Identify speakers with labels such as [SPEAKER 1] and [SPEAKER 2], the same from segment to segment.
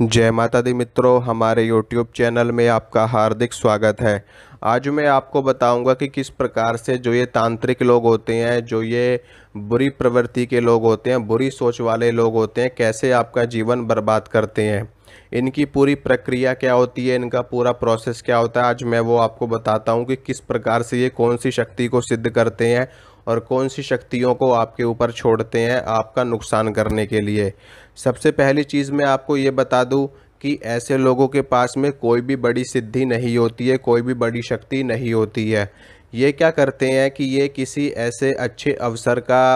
[SPEAKER 1] जय माता दी मित्रों हमारे YouTube चैनल में आपका हार्दिक स्वागत है आज मैं आपको बताऊंगा कि किस प्रकार से जो ये तांत्रिक लोग होते हैं जो ये बुरी प्रवृत्ति के लोग होते हैं बुरी सोच वाले लोग होते हैं कैसे आपका जीवन बर्बाद करते हैं इनकी पूरी प्रक्रिया क्या होती है इनका पूरा प्रोसेस क्या होता है आज मैं वो आपको बताता हूँ कि किस प्रकार से ये कौन सी शक्ति को सिद्ध करते हैं और कौन सी शक्तियों को आपके ऊपर छोड़ते हैं आपका नुकसान करने के लिए सबसे पहली चीज़ मैं आपको ये बता दूँ कि ऐसे लोगों के पास में कोई भी बड़ी सिद्धि नहीं होती है कोई भी बड़ी शक्ति नहीं होती है ये क्या करते हैं कि ये किसी ऐसे अच्छे अवसर का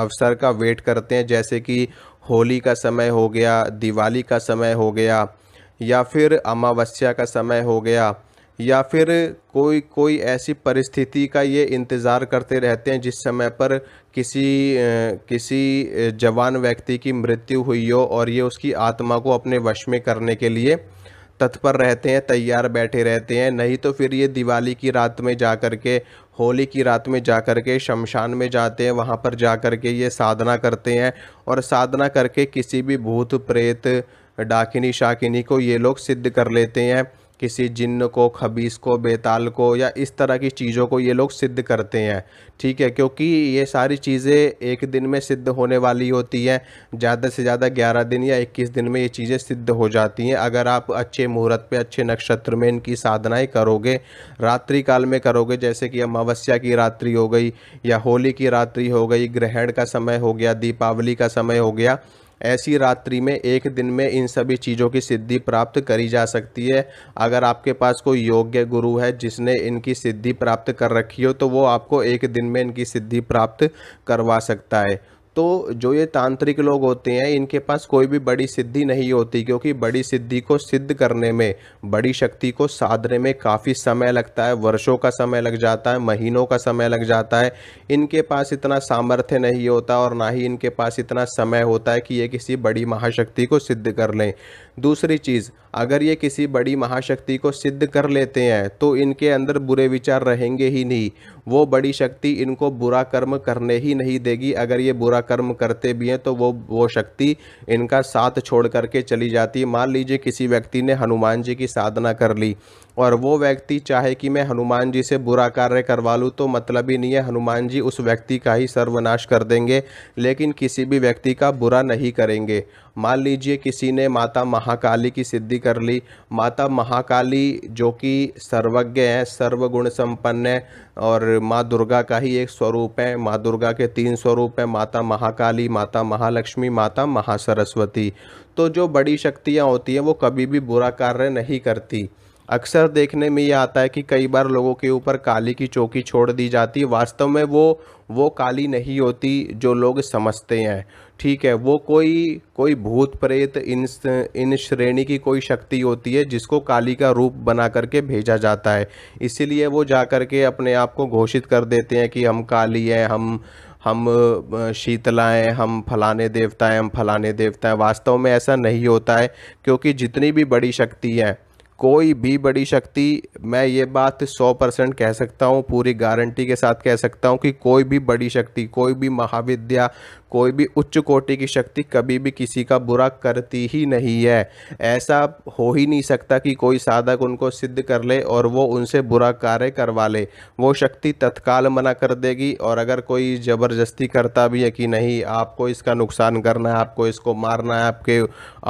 [SPEAKER 1] अवसर का वेट करते हैं जैसे कि होली का समय हो गया दिवाली का समय हो गया या फिर अमावस्या का समय हो गया या फिर कोई कोई ऐसी परिस्थिति का ये इंतज़ार करते रहते हैं जिस समय पर किसी किसी जवान व्यक्ति की मृत्यु हुई हो और ये उसकी आत्मा को अपने वश में करने के लिए तत्पर रहते हैं तैयार बैठे रहते हैं नहीं तो फिर ये दिवाली की रात में जा कर के होली की रात में जा कर के शमशान में जाते हैं वहाँ पर जा कर के ये साधना करते हैं और साधना करके किसी भी भूत प्रेत डाकिनी शाकिनी को ये लोग सिद्ध कर लेते हैं किसी जिन्न को खबीस को बेताल को या इस तरह की चीज़ों को ये लोग सिद्ध करते हैं ठीक है क्योंकि ये सारी चीज़ें एक दिन में सिद्ध होने वाली होती हैं ज़्यादा से ज़्यादा ग्यारह दिन या इक्कीस दिन में ये चीज़ें सिद्ध हो जाती हैं अगर आप अच्छे मुहूर्त पर अच्छे नक्षत्र में इनकी साधनाएँ करोगे रात्रि काल में करोगे जैसे कि अमावस्या की रात्रि हो गई या होली की रात्रि हो गई ग्रहण का समय हो गया दीपावली का समय हो गया ऐसी रात्रि में एक दिन में इन सभी चीज़ों की सिद्धि प्राप्त करी जा सकती है अगर आपके पास कोई योग्य गुरु है जिसने इनकी सिद्धि प्राप्त कर रखी हो तो वो आपको एक दिन में इनकी सिद्धि प्राप्त करवा सकता है तो जो ये तांत्रिक लोग होते हैं इनके पास कोई भी बड़ी सिद्धि नहीं होती क्योंकि बड़ी सिद्धि को सिद्ध करने में बड़ी शक्ति को साधने में काफ़ी समय लगता है वर्षों का समय लग जाता है महीनों का समय लग जाता है इनके पास इतना सामर्थ्य नहीं होता और ना ही इनके पास इतना समय होता है कि ये किसी बड़ी महाशक्ति को सिद्ध कर लें दूसरी चीज़ अगर ये किसी बड़ी महाशक्ति को सिद्ध कर लेते हैं तो इनके अंदर बुरे विचार रहेंगे ही नहीं वो बड़ी शक्ति इनको बुरा कर्म करने ही नहीं देगी अगर ये बुरा कर्म करते भी हैं तो वो वो शक्ति इनका साथ छोड़ करके चली जाती है मान लीजिए किसी व्यक्ति ने हनुमान जी की साधना कर ली और वो व्यक्ति चाहे कि मैं हनुमान जी से बुरा कार्य करवा लूँ तो मतलब ही नहीं है हनुमान जी उस व्यक्ति का ही सर्वनाश कर देंगे लेकिन किसी भी व्यक्ति का बुरा नहीं करेंगे मान लीजिए किसी ने माता महाकाली की सिद्धि कर ली माता महाकाली जो कि सर्वज्ञ हैं सर्वगुण संपन्न है और माँ दुर्गा का ही एक स्वरूप है माँ दुर्गा के तीन स्वरूप हैं माता महाकाली माता महालक्ष्मी माता महासरस्वती तो जो बड़ी शक्तियाँ होती हैं वो कभी भी बुरा कार्य नहीं करती अक्सर देखने में ये आता है कि कई बार लोगों के ऊपर काली की चौकी छोड़ दी जाती है वास्तव में वो वो काली नहीं होती जो लोग समझते हैं ठीक है वो कोई कोई भूत प्रेत इन इन श्रेणी की कोई शक्ति होती है जिसको काली का रूप बना करके भेजा जाता है इसीलिए वो जा करके अपने आप को घोषित कर देते हैं कि हम काली हैं हम हम शीतलाएँ हम फलाने देवताएँ हम फलाने देवताएँ वास्तव में ऐसा नहीं होता है क्योंकि जितनी भी बड़ी शक्ति है कोई भी बड़ी शक्ति मैं ये बात 100 परसेंट कह सकता हूँ पूरी गारंटी के साथ कह सकता हूँ कि कोई भी बड़ी शक्ति कोई भी महाविद्या कोई भी उच्च कोटि की शक्ति कभी भी किसी का बुरा करती ही नहीं है ऐसा हो ही नहीं सकता कि कोई साधक उनको सिद्ध कर ले और वो उनसे बुरा कार्य करवा ले वो शक्ति तत्काल मना कर देगी और अगर कोई ज़बरदस्ती करता भी है कि नहीं आपको इसका नुकसान करना है आपको इसको मारना है आपके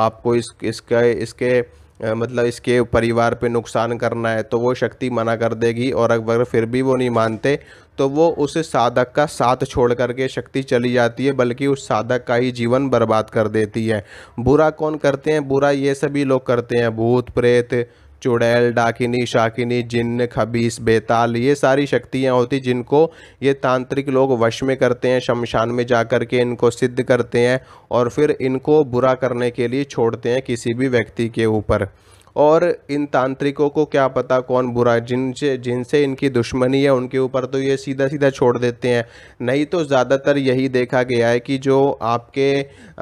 [SPEAKER 1] आपको इस इसके इसके मतलब इसके परिवार पे नुकसान करना है तो वो शक्ति मना कर देगी और अगर फिर भी वो नहीं मानते तो वो उस साधक का साथ छोड़ करके शक्ति चली जाती है बल्कि उस साधक का ही जीवन बर्बाद कर देती है बुरा कौन करते हैं बुरा ये सभी लोग करते हैं भूत प्रेत चुड़ैल डाकिनी शाकिनी जिन्न खबीस बेताल ये सारी शक्तियाँ होती जिनको ये तांत्रिक लोग वश में करते हैं शमशान में जा कर के इनको सिद्ध करते हैं और फिर इनको बुरा करने के लिए छोड़ते हैं किसी भी व्यक्ति के ऊपर और इन तांत्रिकों को क्या पता कौन बुरा जिनसे जिनसे इनकी दुश्मनी है उनके ऊपर तो ये सीधा सीधा छोड़ देते हैं नहीं तो ज़्यादातर यही देखा गया है कि जो आपके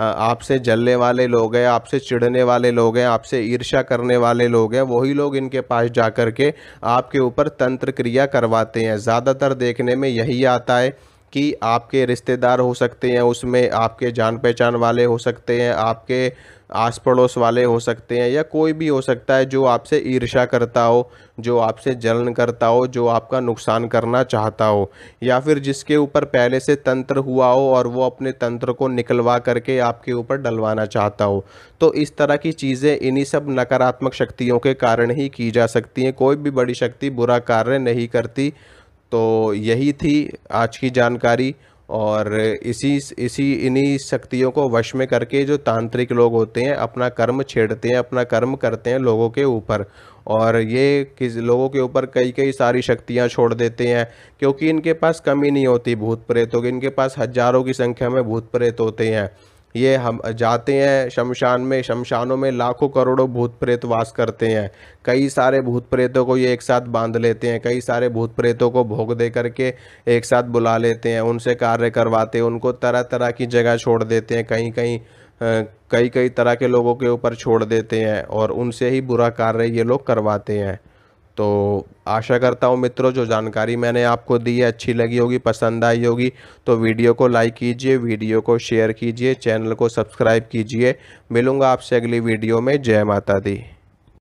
[SPEAKER 1] आपसे जलने वाले लोग हैं आपसे चिढ़ने वाले लोग हैं आपसे ईर्ष्या करने वाले लोग हैं वही लोग इनके पास जा कर के आपके ऊपर तंत्र क्रिया करवाते हैं ज़्यादातर देखने में यही आता है कि आपके रिश्तेदार हो सकते हैं उसमें आपके जान पहचान वाले हो सकते हैं आपके आस पड़ोस वाले हो सकते हैं या कोई भी हो सकता है जो आपसे ईर्षा करता हो जो आपसे जलन करता हो जो आपका नुकसान करना चाहता हो या फिर जिसके ऊपर पहले से तंत्र हुआ हो और वो अपने तंत्र को निकलवा करके आपके ऊपर डलवाना चाहता हो तो इस तरह की चीज़ें इन्हीं सब नकारात्मक शक्तियों के कारण ही की जा सकती हैं कोई भी बड़ी शक्ति बुरा कार्य नहीं करती तो यही थी आज की जानकारी और इसी इसी इन्हीं शक्तियों को वश में करके जो तांत्रिक लोग होते हैं अपना कर्म छेड़ते हैं अपना कर्म करते हैं लोगों के ऊपर और ये किस लोगों के ऊपर कई कई सारी शक्तियाँ छोड़ देते हैं क्योंकि इनके पास कमी नहीं होती भूत प्रेतों की इनके पास हजारों की संख्या में भूत प्रेत होते हैं ये हम जाते हैं शमशान में शमशानों में लाखों करोड़ों भूत प्रेत वास करते हैं कई सारे भूत प्रेतों को ये एक साथ बांध लेते हैं कई सारे भूत प्रेतों को भोग दे करके एक साथ बुला लेते हैं उनसे कार्य करवाते हैं उनको तरह तरह की जगह छोड़ देते हैं कहीं कहीं कई कई तरह के लोगों के ऊपर छोड़ देते हैं और उनसे ही बुरा कार्य ये लोग करवाते हैं तो आशा करता हूँ मित्रों जो जानकारी मैंने आपको दी है अच्छी लगी होगी पसंद आई होगी तो वीडियो को लाइक कीजिए वीडियो को शेयर कीजिए चैनल को सब्सक्राइब कीजिए मिलूँगा आपसे अगली वीडियो में जय माता दी